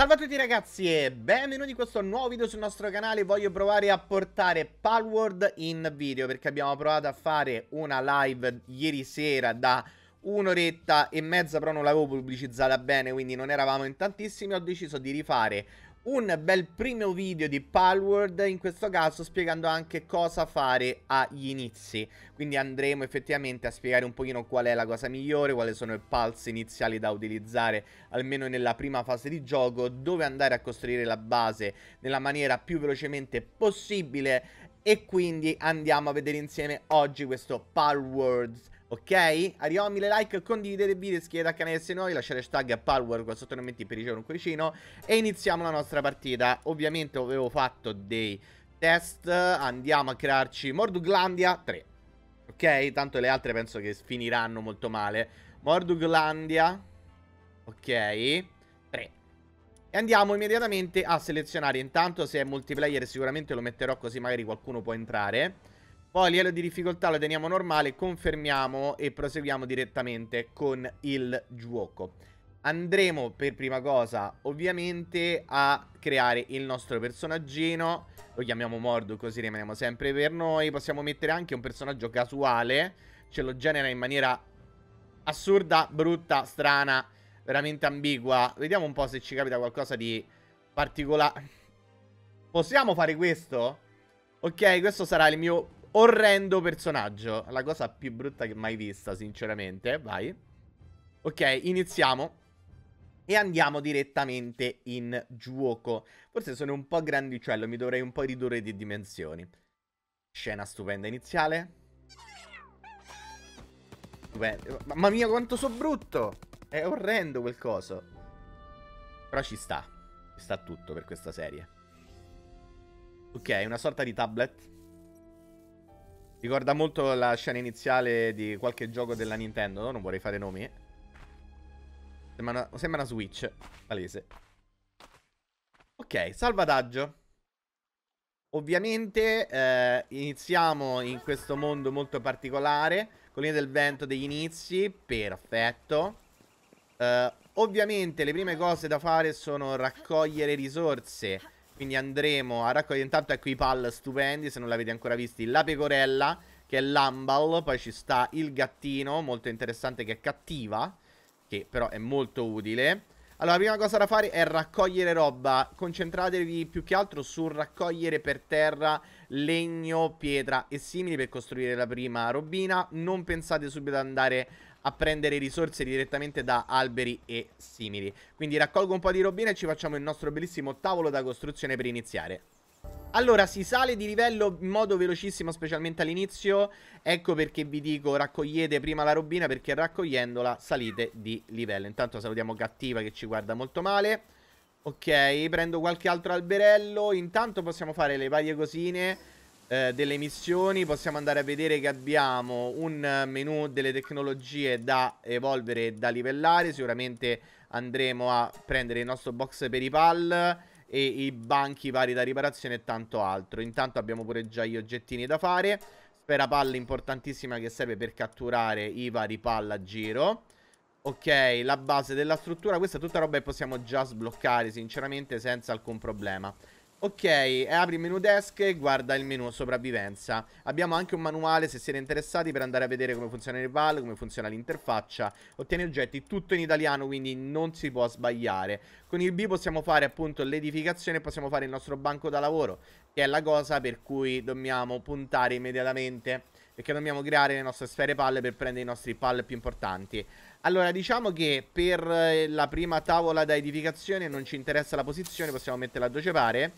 Salve a tutti ragazzi e benvenuti in questo nuovo video sul nostro canale Voglio provare a portare Palward in video perché abbiamo provato a fare una live ieri sera da un'oretta e mezza però non l'avevo pubblicizzata bene quindi non eravamo in tantissimi ho deciso di rifare un bel primo video di Palworld, in questo caso spiegando anche cosa fare agli inizi. Quindi andremo effettivamente a spiegare un pochino qual è la cosa migliore, quali sono i pulse iniziali da utilizzare almeno nella prima fase di gioco, dove andare a costruire la base nella maniera più velocemente possibile e quindi andiamo a vedere insieme oggi questo Palworld Ok? Ariomi le like, condividete il video, iscrivetevi al canale se nuovi, lasciate hashtag Power qua sotto nei commenti per ricevere un cuoricino e iniziamo la nostra partita. Ovviamente avevo fatto dei test, andiamo a crearci Morduglandia 3. Ok? Tanto le altre penso che finiranno molto male. Morduglandia, ok, 3. E andiamo immediatamente a selezionare intanto se è multiplayer sicuramente lo metterò così magari qualcuno può entrare. Poi il livello di difficoltà lo teniamo normale, confermiamo e proseguiamo direttamente con il gioco. Andremo per prima cosa ovviamente a creare il nostro personaggino, lo chiamiamo Mordu così rimaniamo sempre per noi, possiamo mettere anche un personaggio casuale, ce lo genera in maniera assurda, brutta, strana, veramente ambigua. Vediamo un po' se ci capita qualcosa di particolare. Possiamo fare questo? Ok, questo sarà il mio orrendo personaggio. La cosa più brutta che mai vista, sinceramente. Vai. Ok, iniziamo. E andiamo direttamente in gioco. Forse sono un po' grandicello, mi dovrei un po' ridurre di dimensioni. Scena stupenda iniziale. Stupenda. Mamma mia quanto so brutto! È orrendo quel coso. Però ci sta. Ci sta tutto per questa serie. Ok, una sorta di tablet Ricorda molto la scena iniziale di qualche gioco della Nintendo, no? non vorrei fare nomi. Sembra una, sembra una Switch, palese. Ok, salvataggio. Ovviamente eh, iniziamo in questo mondo molto particolare. Colline del vento degli inizi, perfetto. Eh, ovviamente le prime cose da fare sono raccogliere risorse quindi andremo a raccogliere intanto ecco i pal stupendi, se non l'avete ancora visti, la pecorella, che è l'ambal, poi ci sta il gattino, molto interessante, che è cattiva, che però è molto utile. Allora, la prima cosa da fare è raccogliere roba, concentratevi più che altro sul raccogliere per terra legno, pietra e simili per costruire la prima robina, non pensate subito ad andare a prendere risorse direttamente da alberi e simili. Quindi raccolgo un po' di robina e ci facciamo il nostro bellissimo tavolo da costruzione per iniziare. Allora, si sale di livello in modo velocissimo, specialmente all'inizio. Ecco perché vi dico raccogliete prima la robina, perché raccogliendola salite di livello. Intanto salutiamo Cattiva che ci guarda molto male. Ok, prendo qualche altro alberello. Intanto possiamo fare le varie cosine eh, delle missioni possiamo andare a vedere che abbiamo un menu delle tecnologie da evolvere e da livellare. Sicuramente andremo a prendere il nostro box per i PAL e i banchi vari da riparazione e tanto altro. Intanto abbiamo pure già gli oggettini da fare. spera palla importantissima che serve per catturare i vari pal a giro. Ok, la base della struttura, questa è tutta roba che possiamo già sbloccare sinceramente senza alcun problema. Ok, eh, apri il menu desk e guarda il menu sopravvivenza. Abbiamo anche un manuale se siete interessati per andare a vedere come funziona il VAL, come funziona l'interfaccia. Ottieni oggetti tutto in italiano, quindi non si può sbagliare. Con il B possiamo fare appunto l'edificazione, e possiamo fare il nostro banco da lavoro, che è la cosa per cui dobbiamo puntare immediatamente, perché dobbiamo creare le nostre sfere palle per prendere i nostri palle più importanti. Allora, diciamo che per eh, la prima tavola da edificazione non ci interessa la posizione, possiamo metterla dove ci pare.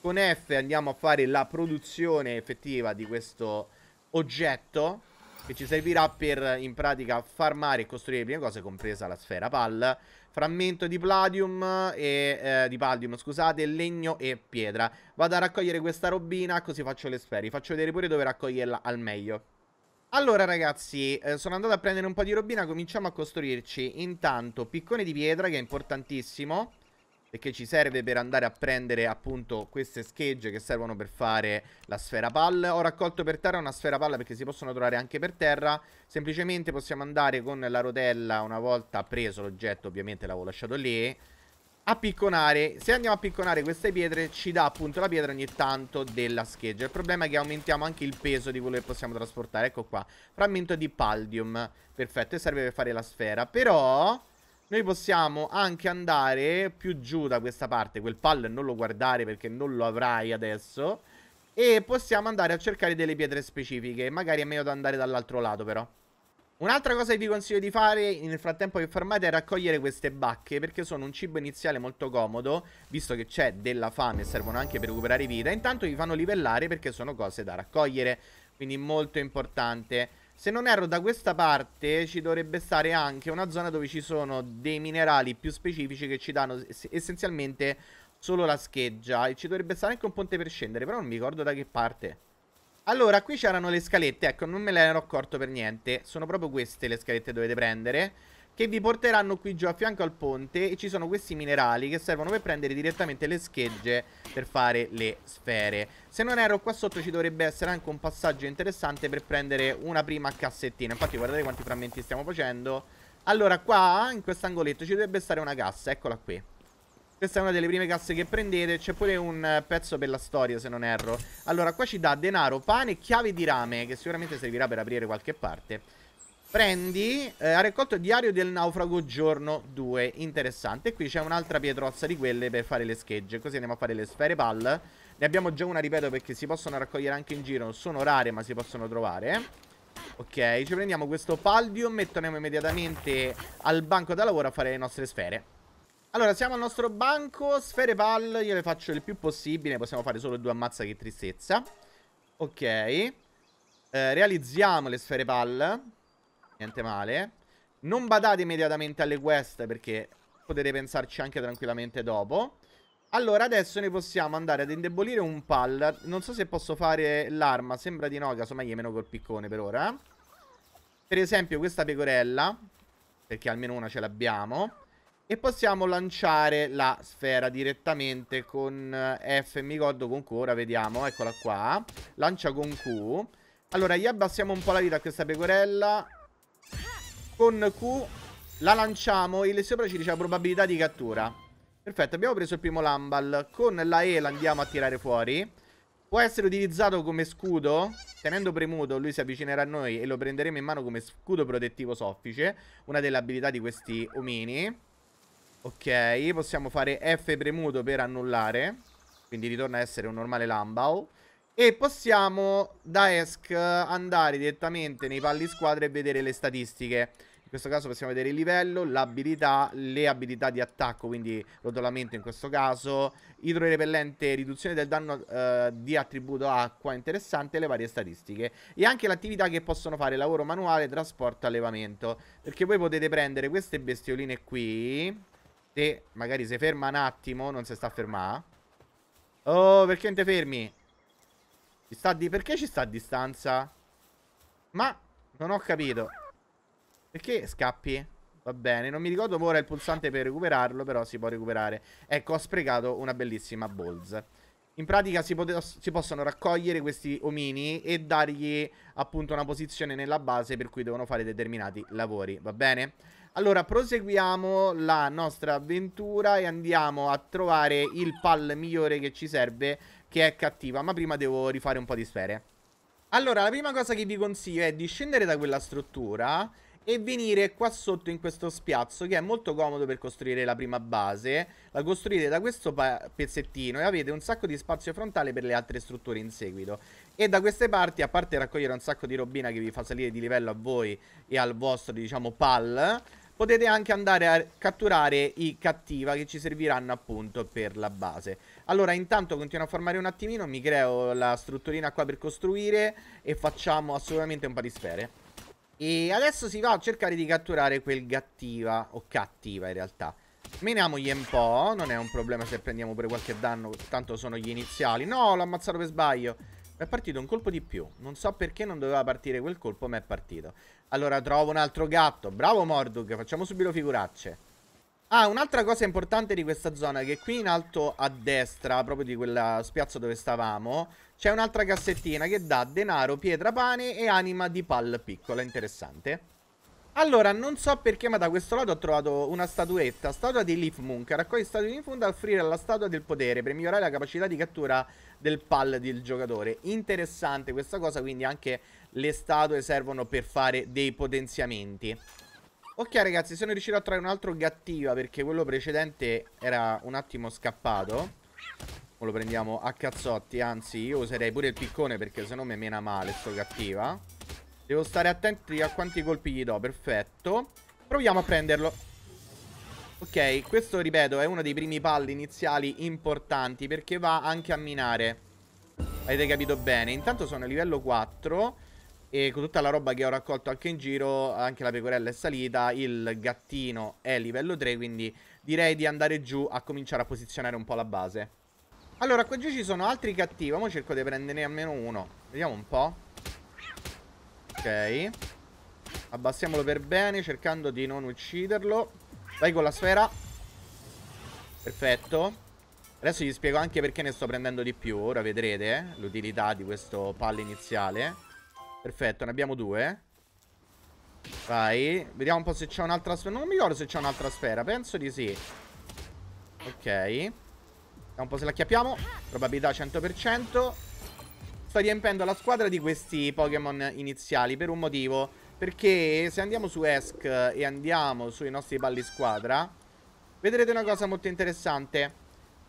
Con F andiamo a fare la produzione effettiva di questo oggetto che ci servirà per in pratica farmare e costruire le prime cose, compresa la sfera pal, frammento di palladium e eh, di palladium, scusate, legno e pietra. Vado a raccogliere questa robina così faccio le sfere, faccio vedere pure dove raccoglierla al meglio. Allora ragazzi, eh, sono andato a prendere un po' di robina, cominciamo a costruirci intanto piccone di pietra che è importantissimo e che ci serve per andare a prendere appunto queste schegge che servono per fare la sfera palla. Ho raccolto per terra una sfera palla perché si possono trovare anche per terra, semplicemente possiamo andare con la rotella una volta preso l'oggetto, ovviamente l'avevo lasciato lì, a picconare, se andiamo a picconare queste pietre ci dà appunto la pietra ogni tanto della scheggia. Il problema è che aumentiamo anche il peso di quello che possiamo trasportare, ecco qua, frammento di paldium, perfetto, e serve per fare la sfera, però... Noi possiamo anche andare più giù da questa parte. Quel pal non lo guardare perché non lo avrai adesso. E possiamo andare a cercare delle pietre specifiche. Magari è meglio da andare dall'altro lato però. Un'altra cosa che vi consiglio di fare nel frattempo che farmate è raccogliere queste bacche perché sono un cibo iniziale molto comodo visto che c'è della fame e servono anche per recuperare vita. Intanto vi fanno livellare perché sono cose da raccogliere, quindi molto importante. Se non erro da questa parte ci dovrebbe stare anche una zona dove ci sono dei minerali più specifici che ci danno essenzialmente solo la scheggia E ci dovrebbe stare anche un ponte per scendere, però non mi ricordo da che parte Allora, qui c'erano le scalette, ecco, non me le ero accorto per niente Sono proprio queste le scalette che dovete prendere che vi porteranno qui giù a fianco al ponte e ci sono questi minerali che servono per prendere direttamente le schegge per fare le sfere. Se non erro qua sotto ci dovrebbe essere anche un passaggio interessante per prendere una prima cassettina, infatti guardate quanti frammenti stiamo facendo. Allora qua in quest'angoletto ci dovrebbe stare una cassa, eccola qui. Questa è una delle prime casse che prendete C'è pure un pezzo per la storia se non erro Allora qua ci dà denaro, pane, e chiave di rame Che sicuramente servirà per aprire qualche parte Prendi, eh, ha raccolto il diario del naufrago giorno 2, interessante. qui c'è un'altra pietrozza di quelle per fare le schegge, così andiamo a fare le sfere pal. Ne abbiamo già una, ripeto, perché si possono raccogliere anche in giro, sono rare ma si possono trovare. Ok, ci prendiamo questo paldio. e immediatamente al banco da lavoro a fare le nostre sfere. Allora, siamo al nostro banco, sfere pal, io le faccio il più possibile, possiamo fare solo due ammazza che tristezza. Ok, eh, realizziamo le sfere pal. Niente male. Non badate immediatamente alle quest perché potete pensarci anche tranquillamente dopo. Allora adesso noi possiamo andare ad indebolire un pal. Non so se posso fare l'arma, sembra di no, casomai è meno col piccone per ora. Per esempio questa pecorella, perché almeno una ce l'abbiamo. E possiamo lanciare la sfera direttamente con eh, F, mi ricordo con Q, ora vediamo, eccola qua. Lancia con Q. Allora gli abbassiamo un po' la vita a questa pecorella con Q la lanciamo e lì sopra ci dice la probabilità di cattura. Perfetto, abbiamo preso il primo Lambal. Con la E l'andiamo a tirare fuori. Può essere utilizzato come scudo. Tenendo premuto lui si avvicinerà a noi e lo prenderemo in mano come scudo protettivo soffice. Una delle abilità di questi omini. Ok, possiamo fare F premuto per annullare. Quindi ritorna a essere un normale Lambao. E possiamo da ESC andare direttamente nei palli squadre e vedere le statistiche. In questo caso possiamo vedere il livello, l'abilità, le abilità di attacco, quindi rotolamento in questo caso, idrorepellente, riduzione del danno eh, di attributo acqua, interessante le varie statistiche e anche l'attività che possono fare lavoro manuale, trasporto, allevamento, perché voi potete prendere queste bestioline qui, se magari si ferma un attimo, non si sta fermando. Oh, perché non ti fermi? Ci sta di... Perché ci sta a distanza? Ma... Non ho capito. Perché scappi? Va bene, non mi ricordo ora il pulsante per recuperarlo, però si può recuperare. Ecco, ho sprecato una bellissima balls. In pratica si, si, possono raccogliere questi omini e dargli appunto una posizione nella base per cui devono fare determinati lavori, va bene? Allora, proseguiamo la nostra avventura e andiamo a trovare il pal migliore che ci serve che è cattiva, ma prima devo rifare un po' di sfere. Allora, la prima cosa che vi consiglio è di scendere da quella struttura e venire qua sotto in questo spiazzo che è molto comodo per costruire la prima base. La costruite da questo pezzettino e avete un sacco di spazio frontale per le altre strutture in seguito. E da queste parti, a parte raccogliere un sacco di robina che vi fa salire di livello a voi e al vostro, diciamo, pal... Potete anche andare a catturare i cattiva che ci serviranno appunto per la base. Allora, intanto continuo a formare un attimino, mi creo la strutturina qua per costruire e facciamo assolutamente un po' di sfere. E adesso si va a cercare di catturare quel cattiva, o cattiva in realtà. Meniamogli un po', non è un problema se prendiamo pure qualche danno, tanto sono gli iniziali. No, l'ho ammazzato per sbaglio. è partito un colpo di più. Non so perché non doveva partire quel colpo, ma è partito. Allora, trovo un altro gatto. Bravo Morduk, facciamo subito figuracce. Ah, un'altra cosa importante di questa zona è che qui in alto a destra, proprio di quella spiazza dove stavamo, c'è un'altra cassettina che dà denaro, pietra, pane e anima di pal piccola, interessante. Allora, non so perché, ma da questo lato ho trovato una statuetta, statua di Leaf Moon, che raccoglie statue di fondo da offrire alla statua del potere per migliorare la capacità di cattura del pal del giocatore. Interessante questa cosa, quindi anche le statue servono per fare dei potenziamenti. Ok ragazzi, sono riuscito a trovare un altro Gattiva perché quello precedente era un attimo scappato. O Lo prendiamo a cazzotti, anzi io userei pure il piccone perché sennò mi mena male sto Gattiva. Devo stare attenti a quanti colpi gli do, perfetto. Proviamo a prenderlo. Ok, questo ripeto è uno dei primi palli iniziali importanti perché va anche a minare. Avete capito bene? Intanto sono a livello 4 e con tutta la roba che ho raccolto anche in giro, anche la pecorella è salita, il gattino è livello 3, quindi direi di andare giù a cominciare a posizionare un po' la base. Allora, qua giù ci sono altri cattivi, ora cerco di prenderne almeno uno. Vediamo un po'. Ok. Abbassiamolo per bene, cercando di non ucciderlo. Vai con la sfera. Perfetto. Adesso vi spiego anche perché ne sto prendendo di più, ora vedrete eh, l'utilità di questo palle iniziale. Perfetto, ne abbiamo due. Vai. Vediamo un po' se c'è un'altra sfera. Non mi ricordo se c'è un'altra sfera. Penso di sì. Ok. Vediamo un po' se la chiappiamo. Probabilità 100%. Sto riempendo la squadra di questi Pokémon iniziali per un motivo. Perché se andiamo su Esk e andiamo sui nostri balli squadra, vedrete una cosa molto interessante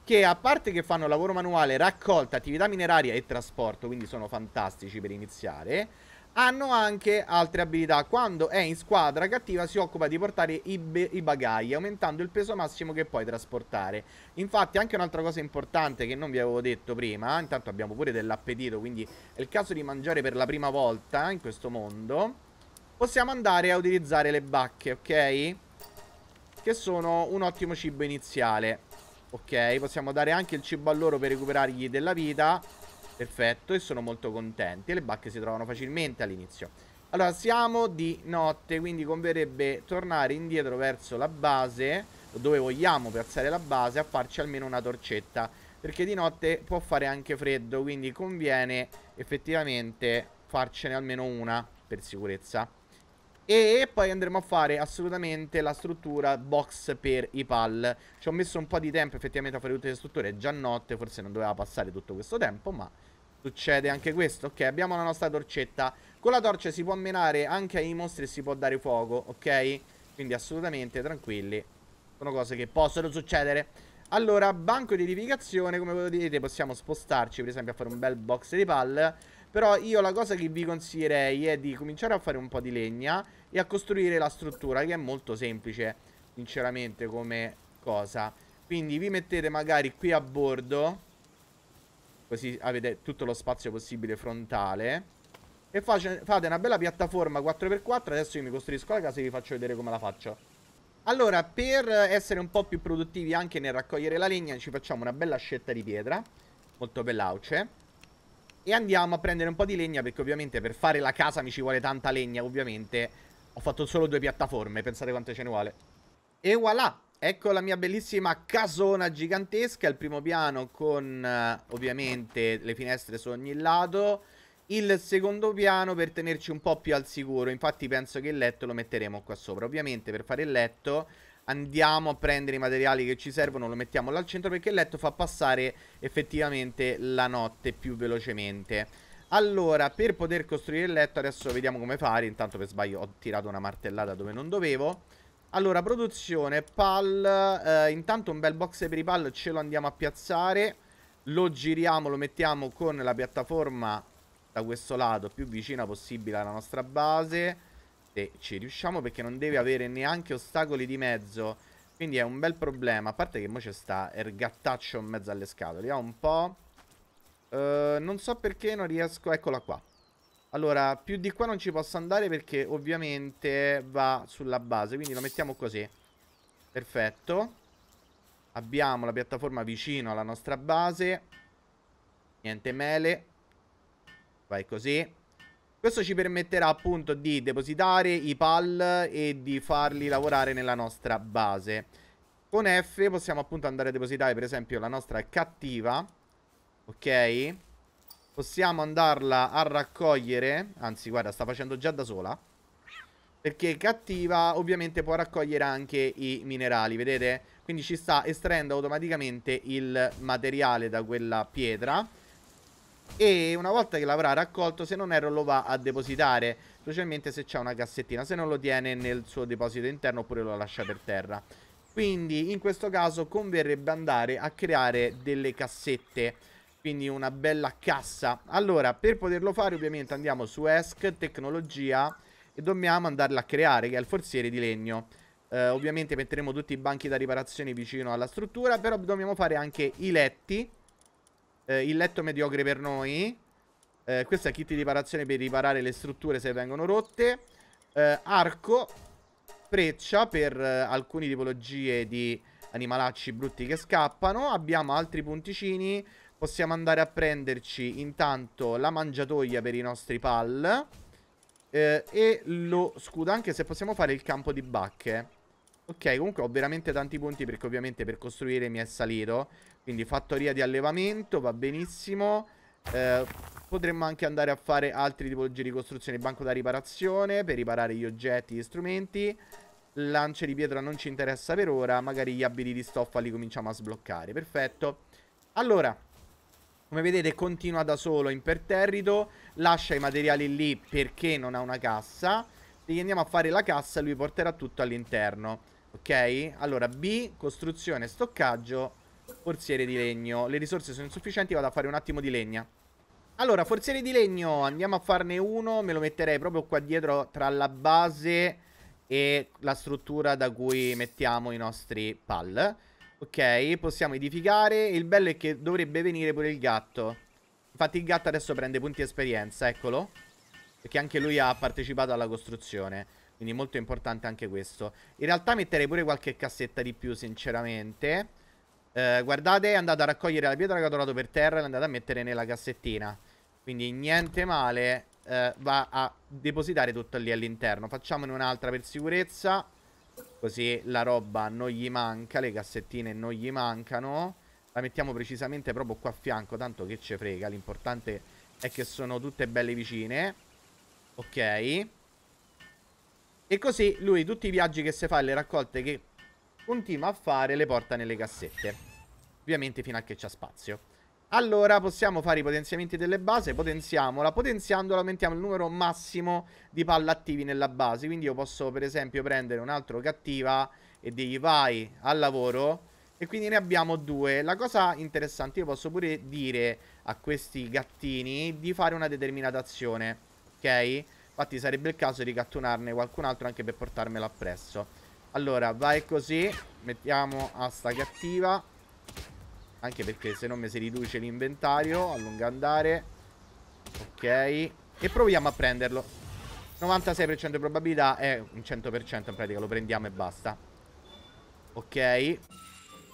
che a parte che fanno lavoro manuale, raccolta, attività mineraria e trasporto, quindi sono fantastici per iniziare, hanno anche altre abilità. Quando è in squadra cattiva si occupa di portare i, i, bagagli, aumentando il peso massimo che puoi trasportare. Infatti anche un'altra cosa importante che non vi avevo detto prima, intanto abbiamo pure dell'appetito, quindi è il caso di mangiare per la prima volta in questo mondo. Possiamo andare a utilizzare le bacche, ok? Che sono un ottimo cibo iniziale. Ok, possiamo dare anche il cibo a loro per recuperargli della vita. Perfetto, e sono molto contenti. Le bacche si trovano facilmente all'inizio. Allora, siamo di notte, quindi converrebbe tornare indietro verso la base, dove vogliamo piazzare la base, a farci almeno una torcetta. Perché di notte può fare anche freddo, quindi conviene effettivamente farcene almeno una per sicurezza. E poi andremo a fare assolutamente la struttura box per i pal Ci ho messo un po' di tempo effettivamente a fare tutte le strutture È già notte, forse non doveva passare tutto questo tempo Ma succede anche questo Ok, abbiamo la nostra torcetta Con la torcia si può menare anche ai mostri e si può dare fuoco, ok? Quindi assolutamente tranquilli Sono cose che possono succedere allora, banco di edificazione, come vedete possiamo spostarci per esempio a fare un bel box di pal però io la cosa che vi consiglierei è di cominciare a fare un po' di legna e a costruire la struttura, che è molto semplice, sinceramente, come cosa. Quindi vi mettete magari qui a bordo, così avete tutto lo spazio possibile frontale. E face, fate una bella piattaforma 4x4, adesso io mi costruisco la casa e vi faccio vedere come la faccio. Allora, per essere un po' più produttivi anche nel raccogliere la legna, ci facciamo una bella scelta di pietra, molto veloce. E andiamo a prendere un po' di legna perché ovviamente per fare la casa mi ci vuole tanta legna ovviamente Ho fatto solo due piattaforme, pensate quanto ce ne vuole E voilà, ecco la mia bellissima casona gigantesca Il primo piano con eh, ovviamente le finestre su ogni lato il secondo piano per tenerci un po' più al sicuro Infatti penso che il letto lo metteremo qua sopra Ovviamente per fare il letto andiamo a prendere i materiali che ci servono, lo mettiamo là al centro perché il letto fa passare effettivamente la notte più velocemente. Allora, per poter costruire il letto, adesso vediamo come fare. Intanto per sbaglio ho tirato una martellata dove non dovevo. Allora, produzione, pal. Eh, intanto un bel box per i pal ce lo andiamo a piazzare. Lo giriamo, lo mettiamo con la piattaforma da questo lato più vicina possibile alla nostra base sicuramente ci riusciamo perché non deve avere neanche ostacoli di mezzo. Quindi è un bel problema. A parte che mo c'è sta ergattaccio in mezzo alle scatole. ho un po'... Uh, non so perché non riesco... Eccola qua. Allora, più di qua non ci posso andare perché ovviamente va sulla base. Quindi lo mettiamo così. Perfetto. Abbiamo la piattaforma vicino alla nostra base. Niente mele. Vai così. Questo ci permetterà appunto di depositare i PAL e di farli lavorare nella nostra base. Con F possiamo appunto andare a depositare per esempio la nostra cattiva, ok? Possiamo andarla a raccogliere, anzi guarda sta facendo già da sola, perché cattiva ovviamente può raccogliere anche i minerali, vedete? Quindi ci sta estraendo automaticamente il materiale da quella pietra e una volta che l'avrà raccolto se non erro lo va a depositare specialmente se c'è una cassettina se non lo tiene nel suo deposito interno oppure lo lascia per terra quindi in questo caso converrebbe andare a creare delle cassette quindi una bella cassa allora per poterlo fare ovviamente andiamo su ESC tecnologia e dobbiamo andarla a creare che è il forziere di legno eh, ovviamente metteremo tutti i banchi da riparazione vicino alla struttura però dobbiamo fare anche i letti eh, il letto mediocre per noi. Eh, questo è kit di riparazione per riparare le strutture se vengono rotte. Eh, arco, freccia per eh, alcune tipologie di animalacci brutti che scappano. Abbiamo altri punticini. Possiamo andare a prenderci intanto la mangiatoia per i nostri pal. Eh, e lo scudo, anche se possiamo fare il campo di bacche. Ok, comunque ho veramente tanti punti perché ovviamente per costruire mi è salito. Quindi fattoria di allevamento, va benissimo. Eh, potremmo anche andare a fare altri tipologie di costruzione. Banco da riparazione per riparare gli oggetti, gli strumenti. Lance di pietra non ci interessa per ora. Magari gli abiti di stoffa li cominciamo a sbloccare. Perfetto. Allora, come vedete continua da solo imperterrito. Lascia i materiali lì perché non ha una cassa. Se gli andiamo a fare la cassa lui porterà tutto all'interno. Ok? Allora, B, costruzione, stoccaggio forziere di legno. Le risorse sono insufficienti, vado a fare un attimo di legna. Allora, forziere di legno, andiamo a farne uno. Me lo metterei proprio qua dietro tra la base e la struttura da cui mettiamo i nostri pal. Ok, possiamo edificare. Il bello è che dovrebbe venire pure il gatto. Infatti il gatto adesso prende punti esperienza, eccolo. Perché anche lui ha partecipato alla costruzione. Quindi molto importante anche questo. In realtà metterei pure qualche cassetta di più, sinceramente. Eh, guardate, è andato a raccogliere la pietra che ho trovato per terra e l'è andato a mettere nella cassettina. Quindi niente male, eh, va a depositare tutto lì all'interno. Facciamone un'altra per sicurezza, così la roba non gli manca, le cassettine non gli mancano. La mettiamo precisamente proprio qua a fianco, tanto che ce frega, l'importante è che sono tutte belle vicine. Ok. E così lui tutti i viaggi che si fa e le raccolte che continua a fare le porta nelle cassette. Ovviamente fino a che c'è spazio. Allora possiamo fare i potenziamenti delle base, potenziamola, potenziandola aumentiamo il numero massimo di palle attivi nella base, quindi io posso per esempio prendere un altro cattiva e dirgli vai al lavoro e quindi ne abbiamo due. La cosa interessante, io posso pure dire a questi gattini di fare una determinata azione, ok? Infatti sarebbe il caso di cattunarne qualcun altro anche per portarmelo appresso. Allora, vai così. Mettiamo asta cattiva. Anche perché se no mi si riduce l'inventario a lungo andare. Ok. E proviamo a prenderlo. 96% di probabilità è un 100% in pratica, lo prendiamo e basta. Ok.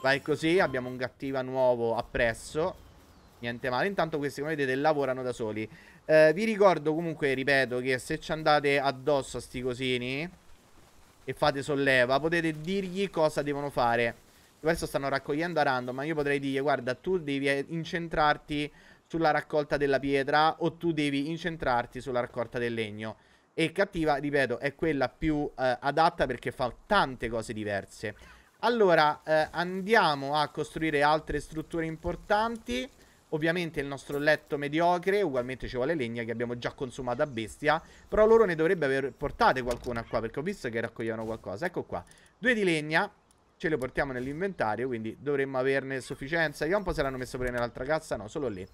Vai così, abbiamo un cattiva nuovo appresso. Niente male, intanto questi come vedete lavorano da soli. Eh, vi ricordo comunque, ripeto, che se ci andate addosso a sti cosini e fate solleva, potete dirgli cosa devono fare. Adesso stanno raccogliendo a random, ma io potrei dirgli, guarda, tu devi incentrarti sulla raccolta della pietra o tu devi incentrarti sulla raccolta del legno. E cattiva, ripeto, è quella più eh, adatta perché fa tante cose diverse. Allora, eh, andiamo a costruire altre strutture importanti. Ovviamente il nostro letto mediocre, ugualmente ci vuole legna che abbiamo già consumato a bestia. Però loro ne dovrebbero aver portate qualcuna qua, perché ho visto che raccoglievano qualcosa. Ecco qua, due di legna, ce le portiamo nell'inventario, quindi dovremmo averne sufficienza. Vediamo un po' se l'hanno messo pure nell'altra cassa, no, solo lì.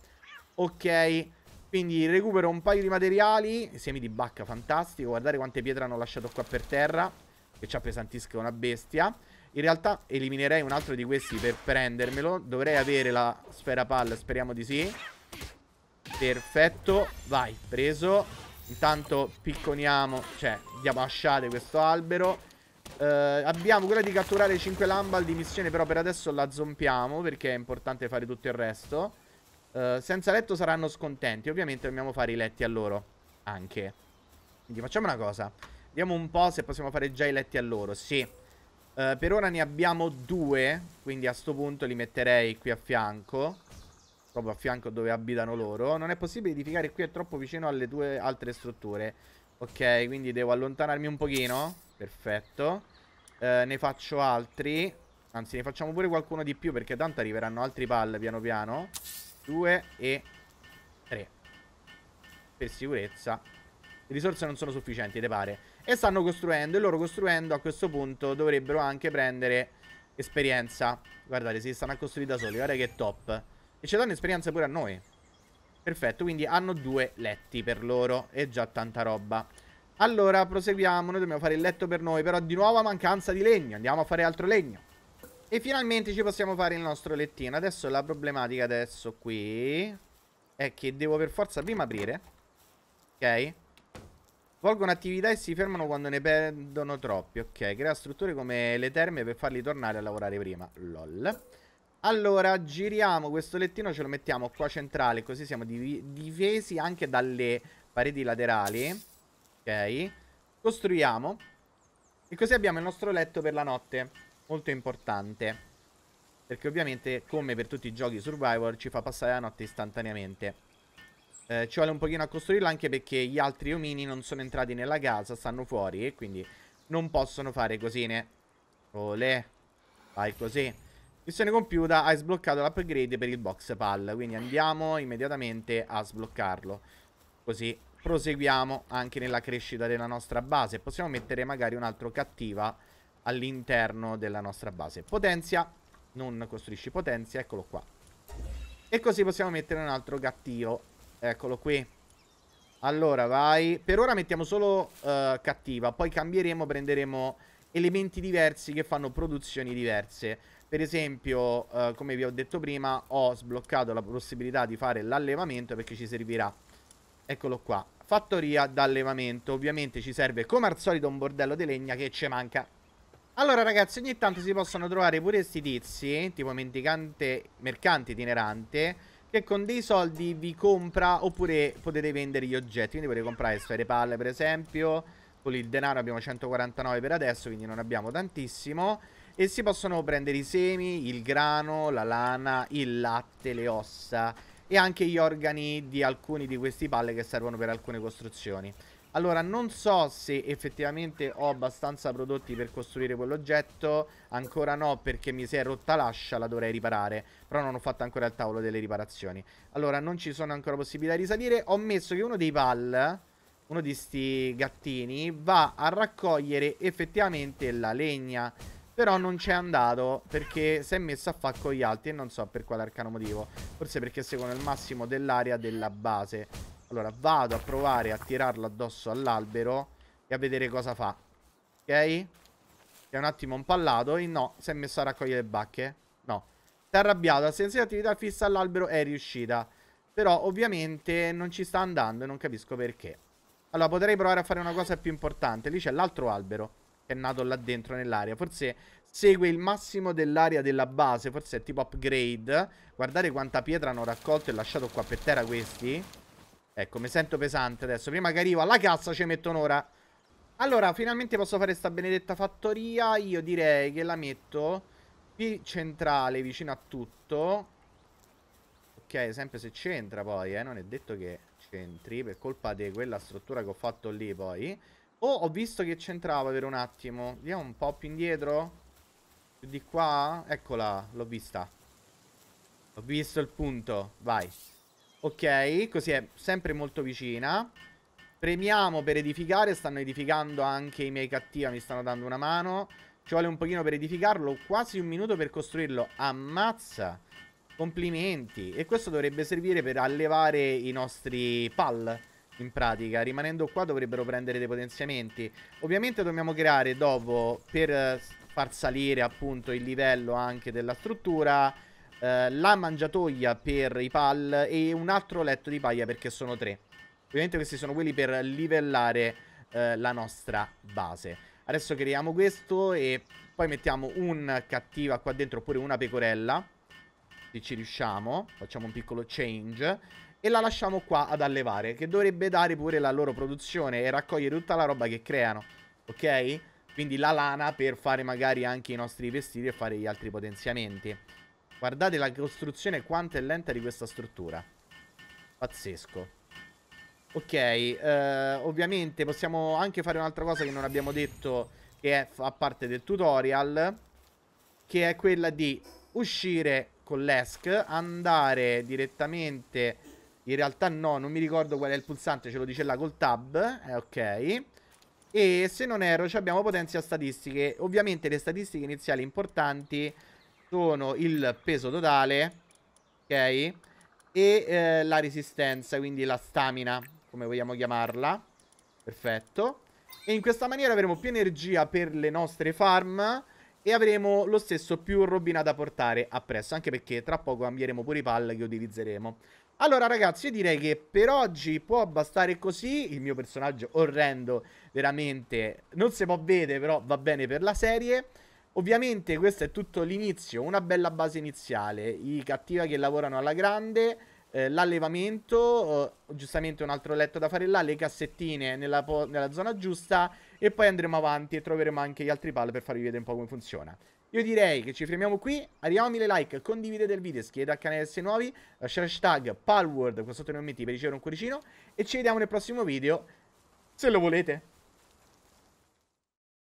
Ok, quindi recupero un paio di materiali, semi di bacca, fantastico. Guardate quante pietre hanno lasciato qua per terra, che ci appesantiscono una bestia. In realtà eliminerei un altro di questi per prendermelo Dovrei avere la sfera palla, speriamo di sì Perfetto, vai, preso Intanto picconiamo, cioè diamo asciate questo albero eh, Abbiamo quella di catturare 5 lambal di missione Però per adesso la zompiamo perché è importante fare tutto il resto eh, Senza letto saranno scontenti Ovviamente dobbiamo fare i letti a loro Anche Quindi facciamo una cosa Vediamo un po' se possiamo fare già i letti a loro Sì eh, per ora ne abbiamo due, quindi a sto punto li metterei qui a fianco. Proprio a fianco dove abitano loro. Non è possibile edificare qui, è troppo vicino alle due altre strutture. Ok, quindi devo allontanarmi un pochino. Perfetto. Uh, ne faccio altri. Anzi, ne facciamo pure qualcuno di più perché tanto arriveranno altri pal piano piano. Due e tre. Per sicurezza. Le risorse non sono sufficienti, te pare. E stanno costruendo e loro costruendo a questo punto dovrebbero anche prendere esperienza. Guardate, si stanno a costruire da soli, guarda che top. E ci danno esperienza pure a noi. Perfetto, quindi hanno due letti per loro e già tanta roba. Allora, proseguiamo, noi dobbiamo fare il letto per noi, però di nuovo a mancanza di legno, andiamo a fare altro legno. E finalmente ci possiamo fare il nostro lettino. Adesso la problematica adesso qui è che devo per forza prima aprire. Ok? Svolgono attività e si fermano quando ne perdono troppi. Ok, crea strutture come le terme per farli tornare a lavorare prima. LOL. Allora, giriamo questo lettino, ce lo mettiamo qua centrale, così siamo difesi anche dalle pareti laterali. Ok. Costruiamo. E così abbiamo il nostro letto per la notte. Molto importante. Perché ovviamente, come per tutti i giochi survival, ci fa passare la notte istantaneamente. Eh, ci vuole un pochino a costruirla anche perché gli altri omini non sono entrati nella casa, stanno fuori e quindi non possono fare cosine. Olè, vai così. Missione compiuta, hai sbloccato l'upgrade per il box pal, quindi andiamo immediatamente a sbloccarlo. Così proseguiamo anche nella crescita della nostra base. Possiamo mettere magari un altro cattiva all'interno della nostra base. Potenzia, non costruisci potenzia, eccolo qua. E così possiamo mettere un altro cattivo Eccolo qui. Allora, vai. Per ora mettiamo solo uh, cattiva. Poi cambieremo, prenderemo elementi diversi che fanno produzioni diverse. Per esempio, uh, come vi ho detto prima, ho sbloccato la possibilità di fare l'allevamento perché ci servirà. Eccolo qua. Fattoria d'allevamento. Ovviamente ci serve, come al solito, un bordello di legna che ci manca allora ragazzi ogni tanto si possono trovare pure questi tizi Tipo mendicante mercante itinerante che con dei soldi vi compra oppure potete vendere gli oggetti. Quindi potete comprare sfere palle per esempio. Con il denaro abbiamo 149 per adesso, quindi non abbiamo tantissimo. E si possono prendere i semi, il grano, la lana, il latte, le ossa e anche gli organi di alcuni di questi palle che servono per alcune costruzioni. Allora, non so se effettivamente ho abbastanza prodotti per costruire quell'oggetto. Ancora no, perché mi si è rotta l'ascia, la dovrei riparare. Però non ho fatto ancora il tavolo delle riparazioni. Allora, non ci sono ancora possibilità di salire. Ho messo che uno dei pal, uno di sti gattini, va a raccogliere effettivamente la legna. Però non c'è andato perché si è messo a fare con gli altri e non so per quale arcano motivo. Forse perché secondo il massimo dell'area della base. Allora vado a provare a tirarlo addosso all'albero E a vedere cosa fa Ok è un attimo impallato E no, si è messo a raccogliere le bacche No Si è arrabbiato, la sensazione di attività fissa all'albero è riuscita Però ovviamente non ci sta andando e non capisco perché Allora potrei provare a fare una cosa più importante Lì c'è l'altro albero Che è nato là dentro nell'area Forse segue il massimo dell'area della base Forse è tipo upgrade Guardate quanta pietra hanno raccolto e lasciato qua per terra questi Ecco, mi sento pesante adesso. Prima che arrivo alla cassa ci metto un'ora. Allora, finalmente posso fare sta benedetta fattoria. Io direi che la metto qui centrale, vicino a tutto. Ok, sempre se c'entra poi, eh. Non è detto che c'entri per colpa di quella struttura che ho fatto lì poi. Oh, ho visto che c'entrava per un attimo. Andiamo un po' più indietro. Più di qua. Eccola, l'ho vista. Ho visto il punto. Vai. Ok, così è sempre molto vicina. Premiamo per edificare, stanno edificando anche i miei cattivi, mi stanno dando una mano. Ci vuole un pochino per edificarlo, quasi un minuto per costruirlo. Ammazza! Complimenti! E questo dovrebbe servire per allevare i nostri pal, in pratica. Rimanendo qua dovrebbero prendere dei potenziamenti. Ovviamente dobbiamo creare dopo, per far salire appunto il livello anche della struttura eh, la mangiatoia per i pal e un altro letto di paglia perché sono tre. Ovviamente questi sono quelli per livellare eh, la nostra base. Adesso creiamo questo e poi mettiamo un cattiva qua dentro oppure una pecorella. Se ci riusciamo, facciamo un piccolo change e la lasciamo qua ad allevare che dovrebbe dare pure la loro produzione e raccogliere tutta la roba che creano ok? quindi la lana per fare magari anche i nostri vestiti e fare gli altri potenziamenti Guardate la costruzione quanto è lenta di questa struttura. Pazzesco. Ok, eh, ovviamente possiamo anche fare un'altra cosa che non abbiamo detto, che è, fa parte del tutorial, che è quella di uscire con l'ESC, andare direttamente... In realtà no, non mi ricordo qual è il pulsante, ce lo dice là col tab, eh, ok. E se non erro abbiamo potenzia statistiche, ovviamente le statistiche iniziali importanti sono il peso totale, ok? E eh, la resistenza, quindi la stamina, come vogliamo chiamarla. Perfetto. E in questa maniera avremo più energia per le nostre farm e avremo lo stesso più robina da portare appresso, anche perché tra poco cambieremo pure i pal che utilizzeremo. Allora ragazzi io direi che per oggi può bastare così, il mio personaggio orrendo veramente non si può vedere però va bene per la serie Ovviamente questo è tutto l'inizio, una bella base iniziale, i cattivi che lavorano alla grande, eh, l'allevamento, eh, giustamente un altro letto da fare là, le cassettine nella, po- nella, zona giusta e poi andremo avanti e troveremo anche gli altri pal per farvi vedere un po' come funziona. Io direi che ci fermiamo qui, arriviamo a 1000 like, condividete il video, iscrivetevi al canale se nuovi, lasciate hashtag palword qua sotto nei commenti per ricevere un cuoricino e ci vediamo nel prossimo video, se lo volete.